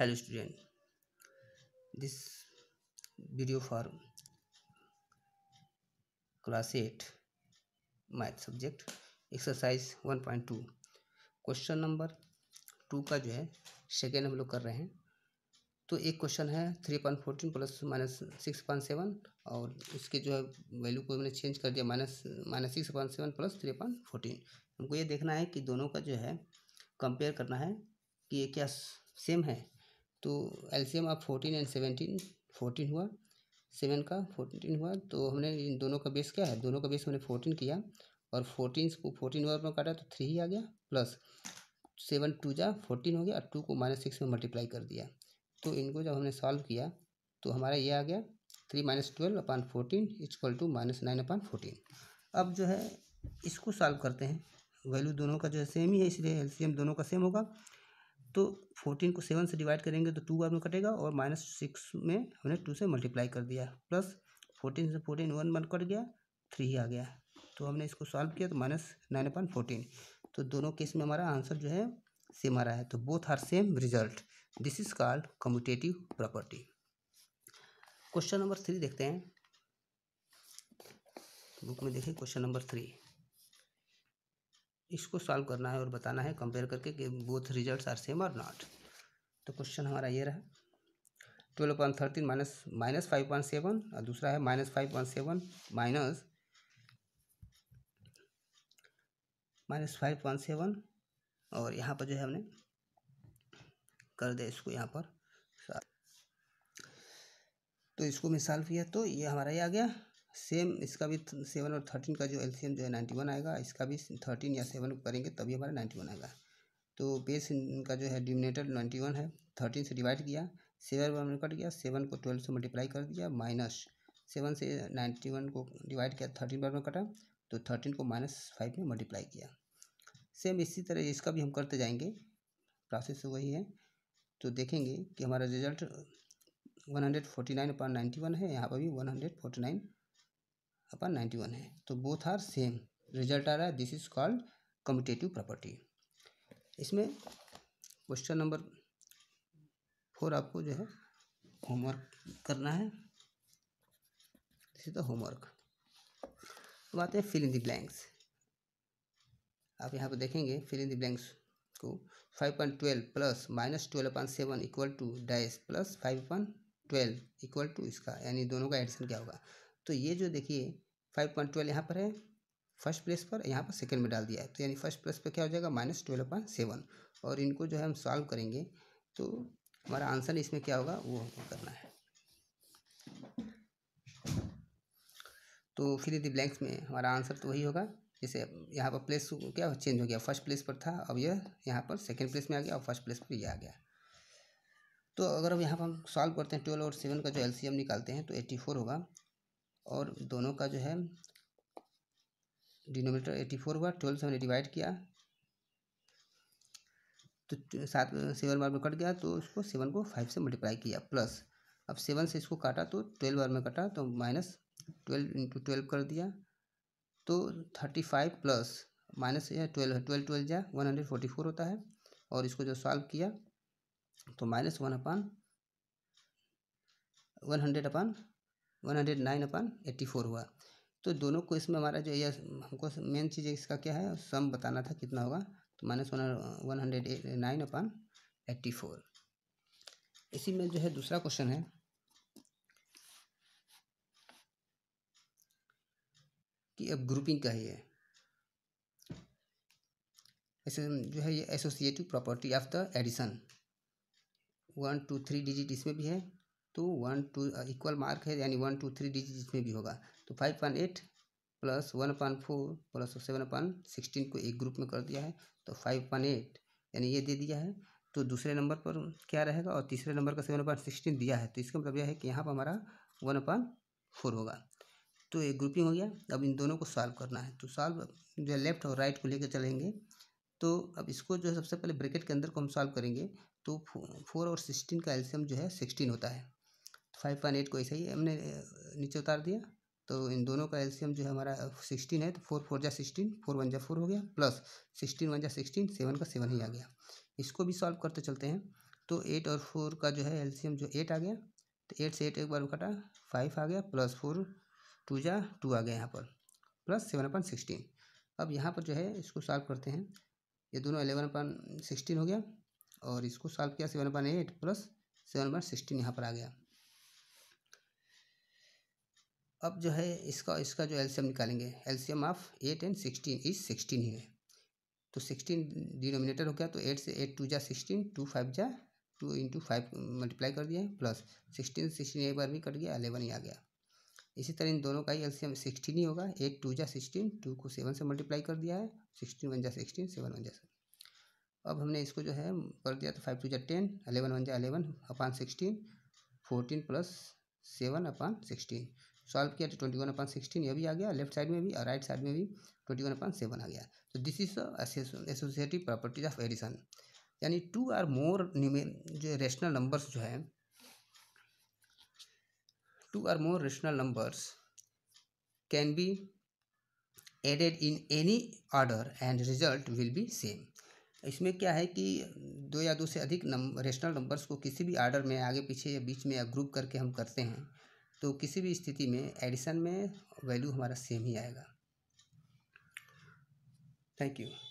hello student this video for class eight math subject exercise one point two question number two का जो है second हम लोग कर रहे हैं तो एक क्वेश्चन है three point fourteen plus minus six point seven और इसके जो है वैल्यू को मैंने चेंज कर दिया minus minus six point seven plus three point fourteen हमको ये देखना है कि दोनों का जो है कंपेयर करना है कि ये क्या सेम है तो एलसीएम आप फोर्टीन एंड सेवेंटीन फोर्टीन हुआ सेवन का फोर्टीन हुआ तो हमने इन दोनों का बेस क्या है दोनों का बेस हमने फोर्टीन किया और फोर्टीन को फोर्टीन वर्ग में काटा तो थ्री ही आ गया प्लस सेवन टू जा फोर्टीन हो गया और टू को माइनस सिक्स में मल्टीप्लाई कर दिया तो इनको जब हमने सॉल्व किया तो हमारा ये आ गया three minus twelve upon fourteen equal to minus nine upon fourteen अब जो है इसको सॉल्व करते हैं वैल्यू दोनों का जो है सेम ही है इसलिए एलसीएम दोनों का सेम होगा तो फोर्टीन को सेवन से डिवाइड करेंगे तो टू बार में कटेगा और माइनस सिक्स में हमने टू से मल्टीप्लाई कर दिया प्लस फोर्टीन से फोर्टीन वन वन कट गया थ्री आ गया तो हमने इसको सॉल्व किया तो माइनस नाइन अपन फोर्टीन तो दोनों केस में हमारा आंसर जो है सेम आ रहा है तो both are same result this is called commutative property question number three देखते हैं बुक में देखें क्वेश्चन नंबर थ्री इसको सॉल्व करना है और बताना है कंपेयर करके कि बोथ रिजल्ट आर सेम और नॉट तो क्वेश्चन हमारा ये रहा twelve point thirteen minus minus five point seven और दूसरा है minus five point seven minus minus five point seven और यहाँ पर जो है हमने कर दिया इसको यहाँ पर तो इसको मैं सॉल्व किया तो ये हमारा ये आ गया सेम इसका भी सेवन और थर्टीन का जो एलसीएम जो है नाइन्टी वन आएगा इसका भी थर्टीन या सेवन करेंगे तभी हमारा नाइन्टी वन आएगा तो बेस इनका जो है डिमिनेटर नाइन्टी वन है थर्टीन से डिवाइड किया सेवन वन कट गया सेवन को ट्वेल्व से मल्टीप्लाई कर दिया माइनस सेवन से नाइन्टी वन को डिवाइड किया थर्टीन बार में कटा तो थर्टीन को माइनस फाइव में मल्टीप्लाई किया सेम इसी तरह इसका भी हम करते जाएंगे प्रोसेस वही है तो देखेंगे कि हमारा result one hundred forty nine upon ninety one है यहाँ पर भी one hundred forty nine upon ninety one है तो बोथ आर सेम रिजल्ट आ रहा है this is called competitive property इसमें क्वेश्चन नंबर फोर आपको जो है होमवर्क करना है दिस इज द होमवर्क अब आते हैं फिल इन द ब्लैंक्स आप यहाँ पर देखेंगे फिल इन द ब्लैंक्स को five point twelve plus minus twelve upon seven equal to dash plus five point twelve equal to इसका यानी दोनों का एडिशन क्या होगा तो ये जो देखिए फाइव पॉइंट ट्वेल्व यहाँ पर है फर्स्ट प्लेस पर यहाँ पर सेकंड में डाल दिया है तो यानी फर्स्ट प्लेस पर क्या हो जाएगा माइनस ट्वेल्व पॉइंट सेवन और इनको जो है हम सॉल्व करेंगे तो हमारा आंसर इसमें क्या होगा वो हमको करना है तो फिर यदि ब्लैंक्स में हमारा आंसर तो वही होगा जैसे यहाँ पर प्लेस क्या चेंज हो गया फर्स्ट प्लेस पर था अब यह यहाँ पर सेकेंड प्लेस में आ गया और फर्स्ट प्लेस पर यह आ गया तो अगर अब यहाँ पर हम सॉल्व करते हैं ट्वेल्व और सेवन का जो एलसीएम निकालते हैं तो एट्टी फोर होगा और दोनों का जो है डिनोमीटर एटी फोर हुआ ट्वेल्व से हमने डिवाइड किया तो सात सेवन बार में कट गया तो उसको सेवन को फाइव से मल्टीप्लाई किया प्लस अब सेवन से इसको काटा तो ट्वेल्व बार में कटा तो माइनस ट्वेल्व इंटू ट्वेल्व कर दिया तो thirty five plus minus twelve twelve twelve जा वन हंड्रेड फोर्टी फोर होता है और इसको जो सॉल्व किया तो minus one upon one hundred upon one hundred nine upon eighty four हुआ तो दोनों को इसमें हमारा जो यह हमको मेन चीज़ इसका क्या है सम बताना था कितना होगा तो minus one hundred nine upon eighty four इसी में जो है दूसरा क्वेश्चन है कि अब ग्रुपिंग का ही है ऐसे जो है ये associative property of the addition one two three digit इसमें भी है two one two equal mark है यानी वन टू थ्री डिजिट जिसमें भी होगा तो five point eight plus one point four plus seven point sixteen को एक ग्रुप में कर दिया है तो फाइव पॉइंट एट यानी ये दे दिया है तो दूसरे नंबर पर क्या रहेगा और तीसरे नंबर का सेवन पॉइंट सिक्सटीन दिया है तो इसका मतलब यह है कि यहाँ पर हमारा वन पॉइंट फोर होगा तो एक ग्रुपिंग हो गया अब इन दोनों को सॉल्व करना है तो सॉल्व जो लेफ्ट और राइट को लेकर चलेंगे तो अब इसको जो है सबसे पहले ब्रैकेट के अंदर को हम सॉल्व करेंगे तो फोर और सिक्सटीन का एल्सियम जो है सिक्सटीन होता है फाइव पॉइंट एट को ऐसे ही हमने नीचे उतार दिया तो इन दोनों का एल्सियम जो है हमारा सिक्सटीन है तो फोर फोर जा सिक्सटीन फोर वन जा फोर हो गया प्लस सिक्सटीन वन जा सिक्सटीन सेवन का सेवन ही आ गया इसको भी सॉल्व करते चलते हैं तो एट और फोर का जो है एल्सियम जो एट आ गया तो एट से एट एक बार कटा फाइव आ गया प्लस फोर टू जा टू आ गया यहाँ पर प्लस सेवन अपन सिक्सटीन अब यहाँ पर जो है इसको सॉल्व करते हैं ये दोनों एलेवन अपन सिक्सटीन हो गया और इसको सॉल्व किया seven upon eight plus seven upon sixteen यहाँ पर आ गया अब जो है इसका इसका जो एल्शियम निकालेंगे LCM of eight and sixteen is sixteen ही है तो सिक्सटीन डिनोमिनेटर हो गया तो एट से एट टू जा सिक्सटीन टू फाइव जा टू इंटू फाइव मल्टीप्लाई कर दिया प्लस सिक्सटीन सिक्सटीन एक बार भी कट गया अलेवन ही आ गया इसी तरह इन दोनों का ही एल्शियम सिक्सटीन ही होगा एट टू जा सिक्सटीन टू को सेवन से मल्टीप्लाई कर दिया है सिक्सटीन वन जा सिक्सटीन सेवन वन जा अब हमने इसको जो है कर दिया तो फाइव टू जा टेन अलेवन वन जा eleven upon sixteen fourteen plus seven upon sixteen solve किया तो ट्वेंटी वन अपन सिक्सटीन ये भी आ गया लेफ्ट साइड में भी और राइट साइड में भी ट्वेंटी वन अपन सेवन आ गया तो this is associative properties of addition यानी टू आर मोर जो रेशनल नंबर्स जो है two or more rational numbers can be added in any order and result will be same इसमें क्या है कि दो या दो से अधिक नम रेशनल नंबर्स को किसी भी आर्डर में आगे पीछे या बीच में या ग्रुप करके हम करते हैं तो किसी भी स्थिति में एडिशन में वैल्यू हमारा सेम ही आएगा थैंक यू